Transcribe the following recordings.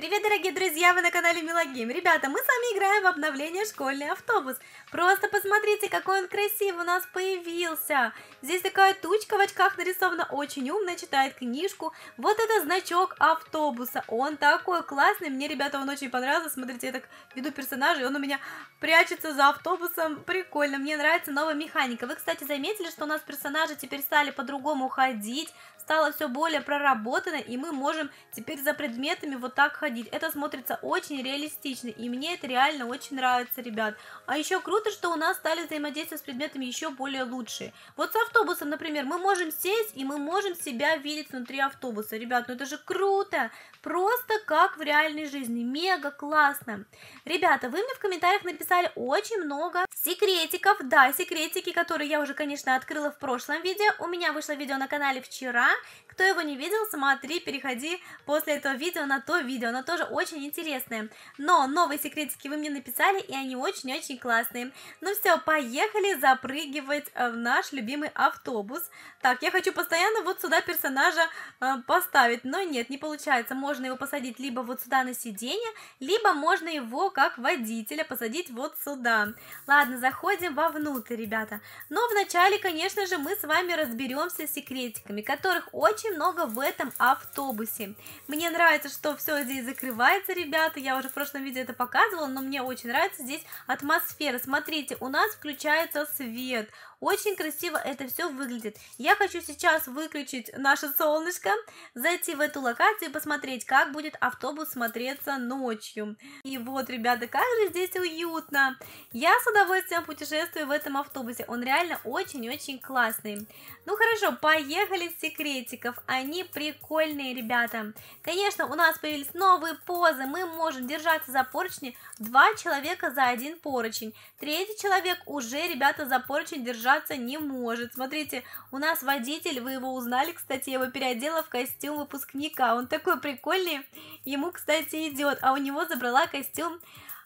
Привет, дорогие друзья, вы на канале Милогейм. Ребята, мы с вами играем в обновление «Школьный автобус». Просто посмотрите, какой он красивый у нас появился. Здесь такая тучка в очках нарисована, очень умно читает книжку. Вот это значок автобуса. Он такой классный, мне, ребята, он очень понравился. Смотрите, я так веду персонажа, и он у меня прячется за автобусом. Прикольно, мне нравится новая механика. Вы, кстати, заметили, что у нас персонажи теперь стали по-другому ходить, стало все более проработано, и мы можем теперь за предметами вот так ходить. Это смотрится очень реалистично, и мне это реально очень нравится, ребят. А еще круто, что у нас стали взаимодействовать с предметами еще более лучшие. Вот с автобусом, например, мы можем сесть, и мы можем себя видеть внутри автобуса. Ребят, ну это же круто! Просто как в реальной жизни. Мега классно! Ребята, вы мне в комментариях написали очень много секретиков. Да, секретики, которые я уже, конечно, открыла в прошлом видео. У меня вышло видео на канале вчера, кто его не видел, смотри, переходи после этого видео на то видео, оно тоже очень интересное. Но новые секретики вы мне написали, и они очень-очень классные. Ну все, поехали запрыгивать э, в наш любимый автобус. Так, я хочу постоянно вот сюда персонажа э, поставить, но нет, не получается. Можно его посадить либо вот сюда на сиденье, либо можно его как водителя посадить вот сюда. Ладно, заходим вовнутрь, ребята. Но вначале, конечно же, мы с вами разберемся с секретиками, которые их очень много в этом автобусе. Мне нравится, что все здесь закрывается, ребята, я уже в прошлом видео это показывала, но мне очень нравится здесь атмосфера. Смотрите, у нас включается свет, очень красиво это все выглядит. Я хочу сейчас выключить наше солнышко, зайти в эту локацию и посмотреть, как будет автобус смотреться ночью. И вот, ребята, как же здесь уютно. Я с удовольствием путешествую в этом автобусе, он реально очень-очень классный. Ну хорошо, поехали в секрет петиков. Они прикольные, ребята. Конечно, у нас появились новые позы. Мы можем держаться за поручни два человека за один поручень. Третий человек уже, ребята, за поручень держаться не может. Смотрите, у нас водитель, вы его узнали, кстати, я его переодела в костюм выпускника. Он такой прикольный. Ему, кстати, идет. А у него забрала костюм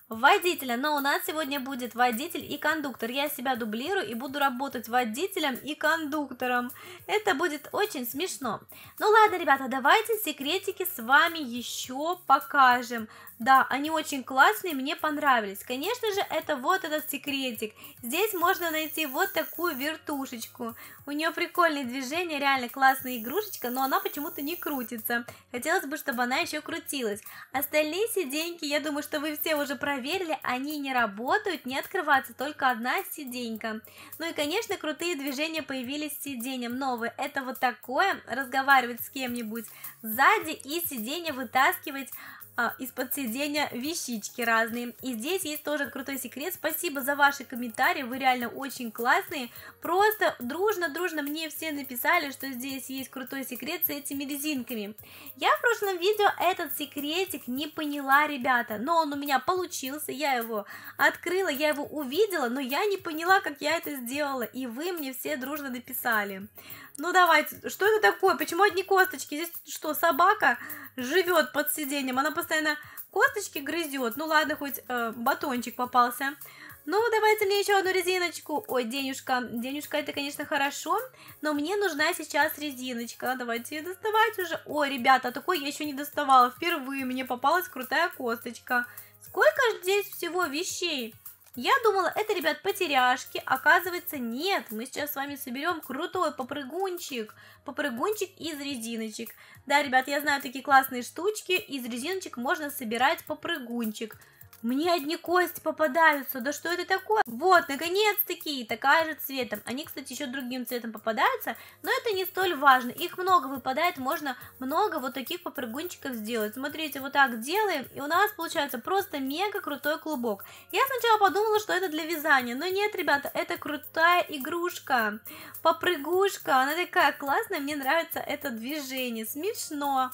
водителя. Но у нас сегодня будет водитель и кондуктор. Я себя дублирую и буду работать водителем и кондуктором. Это будет очень смешно. Ну ладно, ребята, давайте секретики с вами еще покажем. Да, они очень классные, мне понравились. Конечно же, это вот этот секретик. Здесь можно найти вот такую вертушечку. У нее прикольные движения, реально классная игрушечка, но она почему-то не крутится. Хотелось бы, чтобы она еще крутилась. Остальные сиденьки, я думаю, что вы все уже проверили, они не работают, не открывается только одна сиденька. Ну и, конечно, крутые движения появились с сиденьем. Новые, это вот такое, разговаривать с кем-нибудь сзади и сиденье вытаскивать а, из-под сиденья вещички разные. И здесь есть тоже крутой секрет. Спасибо за ваши комментарии, вы реально очень классные. Просто дружно-дружно мне все написали, что здесь есть крутой секрет с этими резинками. Я в прошлом видео этот секретик не поняла, ребята, но он у меня получился, я его открыла, я его увидела, но я не поняла, как я это сделала, и вы мне все дружно написали. Ну давайте, что это такое? Почему одни косточки? Здесь что, собака живет под сиденьем? Она постоянно косточки грызет. Ну ладно, хоть э, батончик попался. Ну, давайте мне еще одну резиночку. Ой, денежка. Денежка это, конечно, хорошо, но мне нужна сейчас резиночка. Давайте ее доставать уже. Ой, ребята, такой я еще не доставала. Впервые мне попалась крутая косточка. Сколько здесь всего вещей? Я думала, это, ребят, потеряшки. Оказывается, нет. Мы сейчас с вами соберем крутой попрыгунчик. Попрыгунчик из резиночек. Да, ребят, я знаю такие классные штучки. Из резиночек можно собирать попрыгунчик. Мне одни кости попадаются, да что это такое? Вот, наконец-таки, такая же цветом. Они, кстати, еще другим цветом попадаются, но это не столь важно. Их много выпадает, можно много вот таких попрыгунчиков сделать. Смотрите, вот так делаем, и у нас получается просто мега крутой клубок. Я сначала подумала, что это для вязания, но нет, ребята, это крутая игрушка, попрыгушка. Она такая классная, мне нравится это движение, смешно.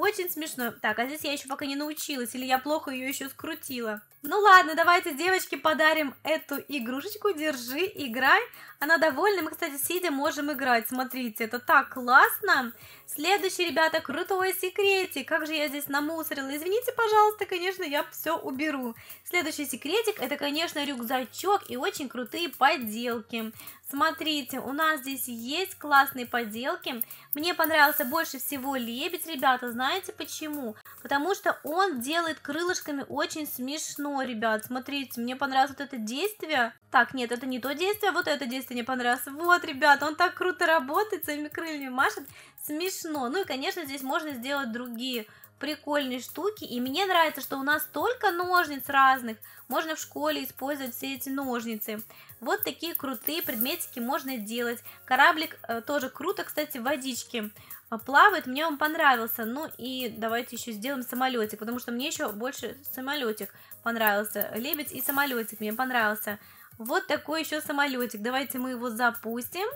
Очень смешно. Так, а здесь я еще пока не научилась, или я плохо ее еще скрутила. Ну ладно, давайте, девочки, подарим эту игрушечку. Держи, играй. Она довольна. Мы, кстати, сидя можем играть. Смотрите, это так классно. Следующий, ребята, крутой секретик. Как же я здесь намусорила. Извините, пожалуйста, конечно, я все уберу. Следующий секретик, это, конечно, рюкзачок и очень крутые поделки. Смотрите, у нас здесь есть классные поделки. Мне понравился больше всего лебедь, ребята, знаете знаете почему? Потому что он делает крылышками очень смешно, ребят. Смотрите, мне понравилось вот это действие. Так, нет, это не то действие, вот это действие мне понравилось. Вот, ребят, он так круто работает, своими крыльями машет. Смешно. Ну и, конечно, здесь можно сделать другие прикольные штуки. И мне нравится, что у нас столько ножниц разных. Можно в школе использовать все эти ножницы. Вот такие крутые предметики можно делать. Кораблик э, тоже круто, кстати, в водичке э, плавает. Мне он понравился. Ну и давайте еще сделаем самолетик, потому что мне еще больше самолетик понравился. Лебедь и самолетик мне понравился. Вот такой еще самолетик. Давайте мы его запустим.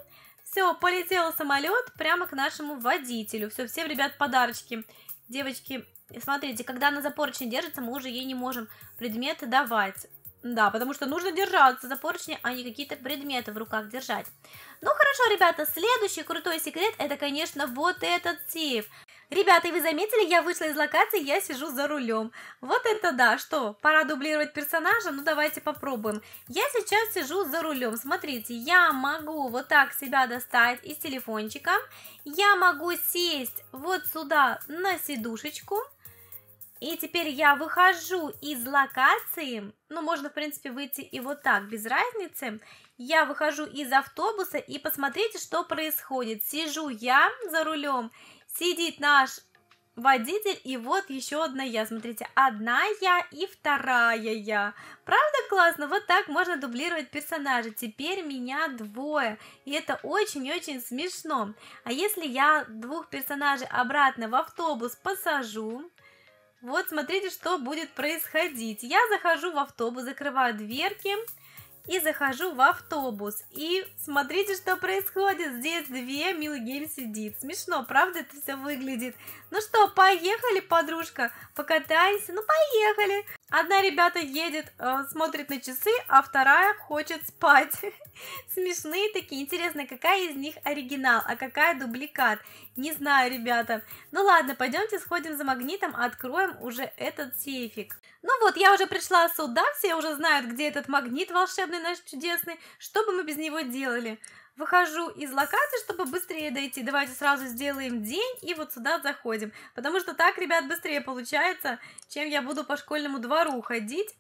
Все, полетел самолет прямо к нашему водителю. Все, всем, ребят, подарочки девочки, смотрите, когда она за поручни держится, мы уже ей не можем предметы давать. Да, потому что нужно держаться за поручни, а не какие-то предметы в руках держать. Ну хорошо, ребята, следующий крутой секрет, это, конечно, вот этот тип. Ребята, и вы заметили, я вышла из локации, я сижу за рулем. Вот это да, что, пора дублировать персонажа? Ну, давайте попробуем. Я сейчас сижу за рулем, смотрите, я могу вот так себя достать из телефончика. Я могу сесть вот сюда на сидушечку. И теперь я выхожу из локации, ну, можно, в принципе, выйти и вот так, без разницы. Я выхожу из автобуса, и посмотрите, что происходит. Сижу я за рулем, Сидит наш водитель, и вот еще одна я, смотрите, одна я и вторая я. Правда классно? Вот так можно дублировать персонажа. Теперь меня двое, и это очень-очень смешно. А если я двух персонажей обратно в автобус посажу, вот смотрите, что будет происходить. Я захожу в автобус, закрываю дверки, и захожу в автобус. И смотрите, что происходит. Здесь две Милы сидит. Смешно, правда это все выглядит? Ну что, поехали, подружка, покатаемся? Ну, поехали. Одна ребята едет, э, смотрит на часы, а вторая хочет спать. Смешные такие, интересно, какая из них оригинал, а какая дубликат? Не знаю, ребята. Ну ладно, пойдемте сходим за магнитом, откроем уже этот сейфик. Ну вот, я уже пришла сюда, все уже знают, где этот магнит волшебный наш чудесный, что бы мы без него делали выхожу из локации, чтобы быстрее дойти. Давайте сразу сделаем день и вот сюда заходим. Потому что так, ребят, быстрее получается, чем я буду по школьному двору ходить.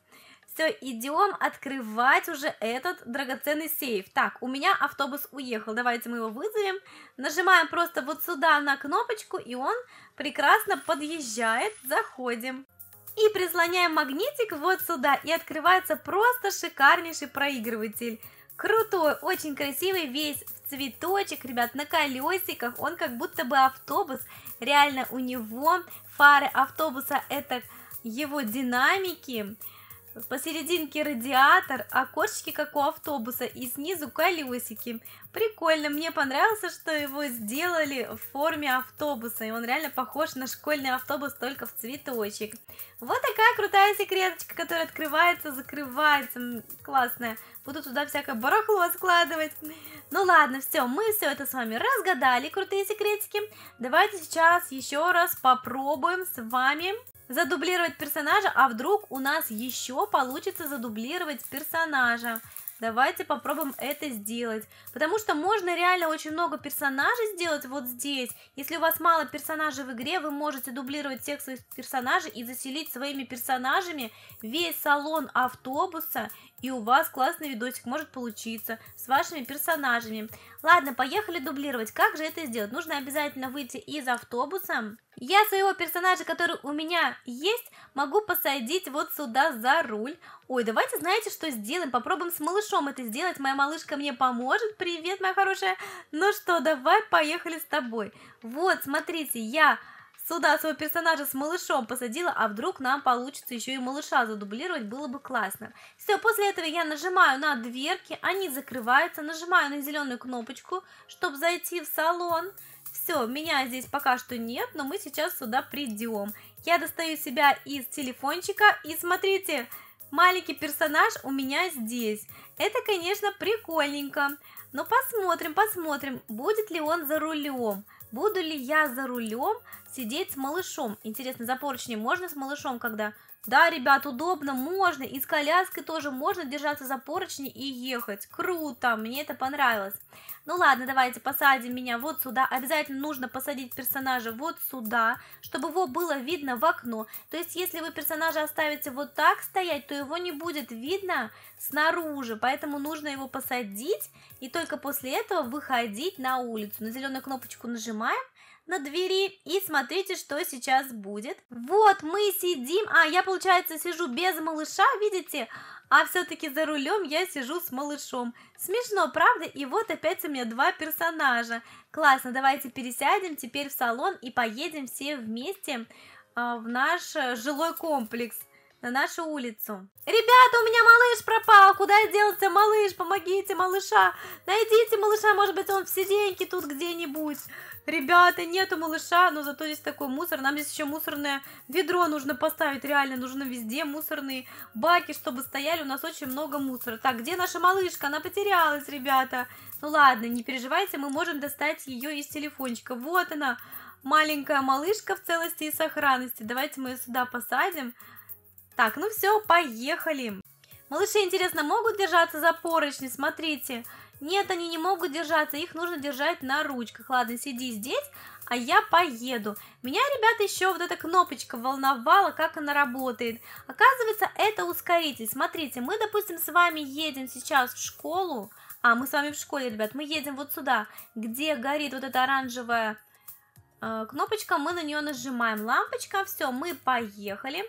Все, идем открывать уже этот драгоценный сейф. Так, у меня автобус уехал, давайте мы его вызовем. Нажимаем просто вот сюда на кнопочку, и он прекрасно подъезжает. Заходим. И прислоняем магнитик вот сюда, и открывается просто шикарнейший проигрыватель. Крутой, очень красивый, весь в цветочек, ребят, на колесиках. Он как будто бы автобус. Реально у него фары автобуса это его динамики. Посерединке радиатор, а окошечки, как у автобуса, и снизу колесики. Прикольно, мне понравился, что его сделали в форме автобуса, и он реально похож на школьный автобус, только в цветочек. Вот такая крутая секреточка, которая открывается, закрывается, классная. Буду туда всякое барахло складывать. Ну ладно, все, мы все это с вами разгадали, крутые секретики. Давайте сейчас еще раз попробуем с вами задублировать персонажа, а вдруг у нас еще получится задублировать персонажа. Давайте попробуем это сделать, потому что можно реально очень много персонажей сделать вот здесь. Если у вас мало персонажей в игре, вы можете дублировать всех своих персонажей и заселить своими персонажами весь салон автобуса, и у вас классный видосик может получиться с вашими персонажами. Ладно, поехали дублировать. Как же это сделать? Нужно обязательно выйти из автобуса я своего персонажа, который у меня есть, могу посадить вот сюда за руль. Ой, давайте знаете, что сделаем? Попробуем с малышом это сделать. Моя малышка мне поможет. Привет, моя хорошая. Ну что, давай, поехали с тобой. Вот, смотрите, я сюда своего персонажа с малышом посадила, а вдруг нам получится еще и малыша задублировать, было бы классно. Все, после этого я нажимаю на дверки, они закрываются, нажимаю на зеленую кнопочку, чтобы зайти в салон. Все, меня здесь пока что нет, но мы сейчас сюда придем. Я достаю себя из телефончика и смотрите, маленький персонаж у меня здесь. Это, конечно, прикольненько. Но посмотрим, посмотрим, будет ли он за рулем. Буду ли я за рулем сидеть с малышом. Интересно, за поручни можно с малышом, когда... Да, ребят, удобно, можно. И с коляской тоже можно держаться за поручни и ехать. Круто, мне это понравилось. Ну ладно, давайте посадим меня вот сюда. Обязательно нужно посадить персонажа вот сюда, чтобы его было видно в окно. То есть, если вы персонажа оставите вот так стоять, то его не будет видно снаружи. Поэтому нужно его посадить и только после этого выходить на улицу. На зеленую кнопочку нажимаем на двери и смотрите, что сейчас будет. Вот, мы сидим, а я, получается, сижу без малыша, видите? А все-таки за рулем я сижу с малышом. Смешно, правда? И вот опять у меня два персонажа. Классно, давайте пересядем теперь в салон и поедем все вместе а, в наш э, жилой комплекс на нашу улицу. Ребята, у меня малыш пропал, куда делся малыш, помогите малыша, найдите малыша, может быть он в сиденьке тут где-нибудь. Ребята, нету малыша, но зато здесь такой мусор. Нам здесь еще мусорное ведро нужно поставить. Реально, нужно везде мусорные баки, чтобы стояли. У нас очень много мусора. Так, где наша малышка? Она потерялась, ребята. Ну ладно, не переживайте, мы можем достать ее из телефончика. Вот она, маленькая малышка в целости и сохранности. Давайте мы ее сюда посадим. Так, ну все, поехали. Малыши, интересно, могут держаться за поручни? Смотрите, смотрите. Нет, они не могут держаться, их нужно держать на ручках. Ладно, сиди здесь, а я поеду. Меня, ребята, еще вот эта кнопочка волновала, как она работает. Оказывается, это ускоритель. Смотрите, мы, допустим, с вами едем сейчас в школу, а мы с вами в школе, ребят, мы едем вот сюда, где горит вот эта оранжевая э, кнопочка, мы на нее нажимаем, лампочка, все, мы поехали.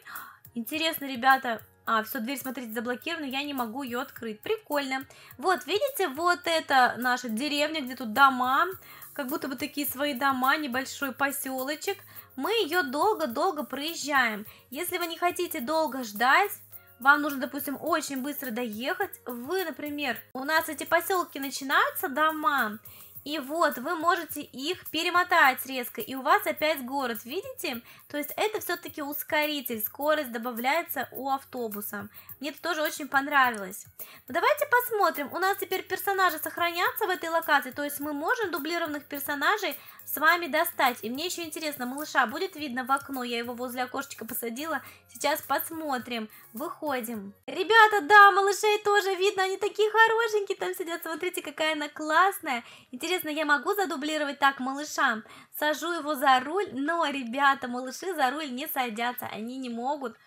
Интересно, ребята, а, все, дверь, смотрите, заблокирована, я не могу ее открыть. Прикольно. Вот, видите, вот это наша деревня, где тут дома, как будто бы такие свои дома, небольшой поселочек. Мы ее долго-долго проезжаем. Если вы не хотите долго ждать, вам нужно, допустим, очень быстро доехать. Вы, например, у нас эти поселки начинаются, дома, и вот вы можете их перемотать резко, и у вас опять город, видите? То есть это все-таки ускоритель, скорость добавляется у автобуса. Мне это тоже очень понравилось. Но ну, давайте посмотрим, у нас теперь персонажи сохранятся в этой локации, то есть мы можем дублированных персонажей с вами достать. И мне еще интересно, малыша будет видно в окно, я его возле окошечка посадила, сейчас посмотрим, выходим. Ребята, да, малышей тоже видно, они такие хорошенькие там сидят, смотрите, какая она классная. Интересно Интересно, я могу задублировать так малыша? Сажу его за руль, но, ребята, малыши за руль не садятся, они не могут.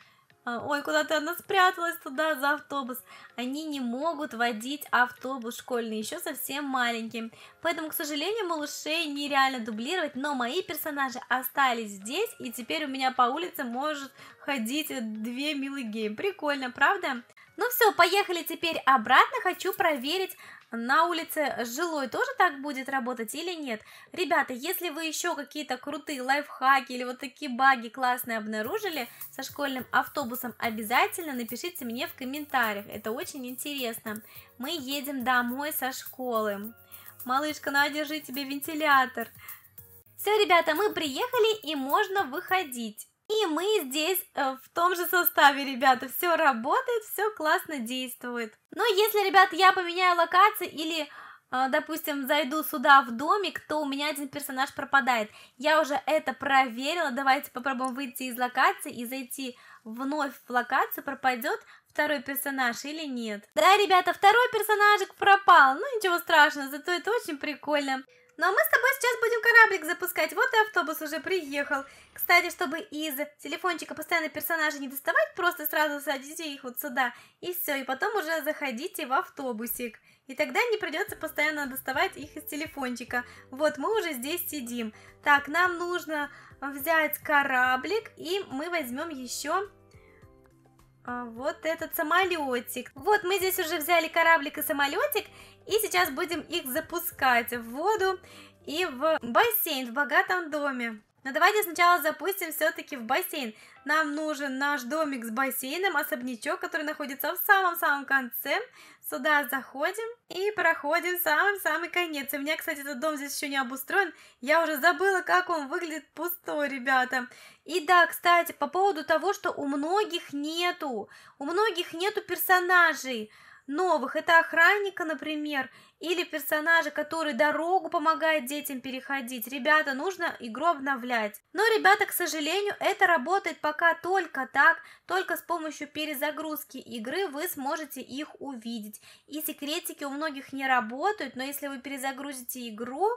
А, ой, куда-то она спряталась туда за автобус. Они не могут водить автобус школьный, еще совсем маленьким. Поэтому, к сожалению, малышей нереально дублировать, но мои персонажи остались здесь, и теперь у меня по улице может ходить две милые геи. Прикольно, правда? Ну все, поехали теперь обратно, хочу проверить на улице жилой тоже так будет работать или нет? Ребята, если вы еще какие-то крутые лайфхаки или вот такие баги классные обнаружили со школьным автобусом, обязательно напишите мне в комментариях, это очень интересно. Мы едем домой со школы. Малышка, на, ну, держи тебе вентилятор. Все, ребята, мы приехали и можно выходить. И мы здесь э, в том же составе, ребята. Все работает, все классно действует. Но если, ребят, я поменяю локации или э, допустим, зайду сюда в домик, то у меня один персонаж пропадает. Я уже это проверила, давайте попробуем выйти из локации и зайти вновь в локацию, пропадет второй персонаж или нет. Да, ребята, второй персонажик пропал, ну ничего страшного, зато это очень прикольно. Но ну, а мы с тобой сейчас будем кораблик запускать, вот и автобус уже приехал. Кстати, чтобы из телефончика постоянно персонажи не доставать, просто сразу садите их вот сюда, и все, и потом уже заходите в автобусик. И тогда не придется постоянно доставать их из телефончика. Вот, мы уже здесь сидим. Так, нам нужно взять кораблик, и мы возьмем еще а вот этот самолетик. Вот мы здесь уже взяли кораблик и самолетик, и сейчас будем их запускать в воду и в бассейн в богатом доме. Но давайте сначала запустим все-таки в бассейн. Нам нужен наш домик с бассейном, особнячок, который находится в самом-самом конце. Сюда заходим и проходим самый-самый конец. И у меня, кстати, этот дом здесь еще не обустроен. Я уже забыла, как он выглядит пустой, ребята. И да, кстати, по поводу того, что у многих нету, у многих нету персонажей новых. Это охранника, например, или персонажа, который дорогу помогает детям переходить. Ребята, нужно игру обновлять. Но, ребята, к сожалению, это работает пока только так, только с помощью перезагрузки игры вы сможете их увидеть. И секретики у многих не работают, но если вы перезагрузите игру,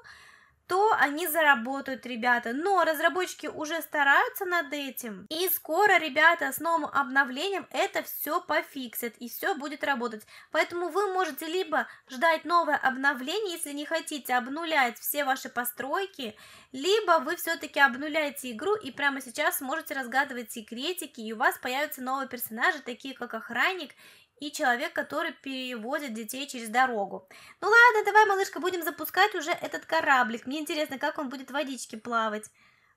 то они заработают, ребята. Но разработчики уже стараются над этим. И скоро, ребята, с новым обновлением это все пофиксит и все будет работать. Поэтому вы можете либо ждать новое обновление, если не хотите обнулять все ваши постройки, либо вы все-таки обнуляете игру и прямо сейчас можете разгадывать секретики, и у вас появятся новые персонажи, такие как охранник и человек, который переводит детей через дорогу. Ну ладно, давай, малышка, будем запускать уже этот кораблик. Мне интересно, как он будет в водичке плавать.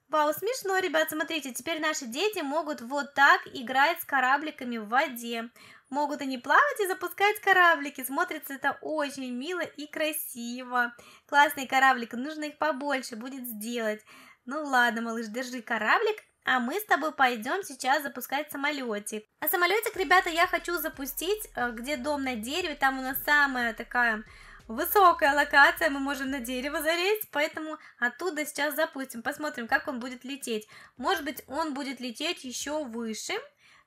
Вау, смешно, ребят, смотрите, теперь наши дети могут вот так играть с корабликами в воде. Могут они плавать и запускать кораблики, смотрится это очень мило и красиво. Классный кораблик, нужно их побольше будет сделать. Ну ладно, малыш, держи кораблик, а мы с тобой пойдем сейчас запускать самолетик. А самолетик, ребята, я хочу запустить, э, где дом на дереве, там у нас самая такая высокая локация, мы можем на дерево залезть, поэтому оттуда сейчас запустим, посмотрим, как он будет лететь. Может быть, он будет лететь еще выше.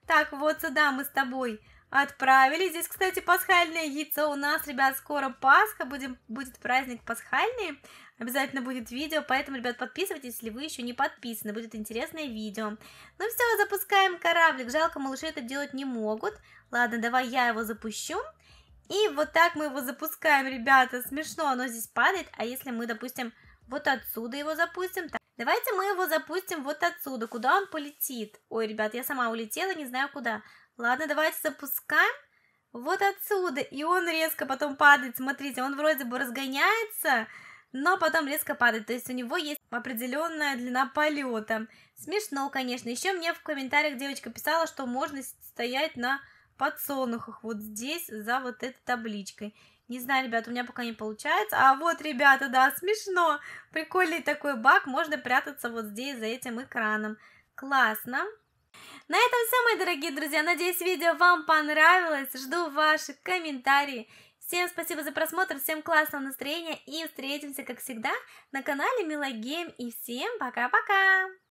Так, вот сюда мы с тобой Отправили. Здесь, кстати, пасхальное яйцо. У нас, ребят, скоро Пасха. Будем, будет праздник пасхальный. Обязательно будет видео, поэтому, ребят, подписывайтесь, если вы еще не подписаны. Будет интересное видео. Ну все, запускаем кораблик. Жалко, малыши это делать не могут. Ладно, давай я его запущу. И вот так мы его запускаем, ребята. Смешно, оно здесь падает. А если мы, допустим, вот отсюда его запустим... Так. Давайте мы его запустим вот отсюда. Куда он полетит? Ой, ребят, я сама улетела, не знаю куда. Ладно, давайте запускаем. Вот отсюда. И он резко потом падает. Смотрите, он вроде бы разгоняется, но потом резко падает. То есть у него есть определенная длина полета. Смешно, конечно. Еще мне в комментариях девочка писала, что можно стоять на подсолнухах вот здесь за вот этой табличкой. Не знаю, ребят, у меня пока не получается. А вот, ребята, да, смешно. Прикольный такой баг. Можно прятаться вот здесь за этим экраном. Классно. На этом все, мои дорогие друзья. Надеюсь, видео вам понравилось. Жду ваши комментарии. Всем спасибо за просмотр, всем классного настроения и встретимся, как всегда, на канале Мила Гейм. И всем пока-пока!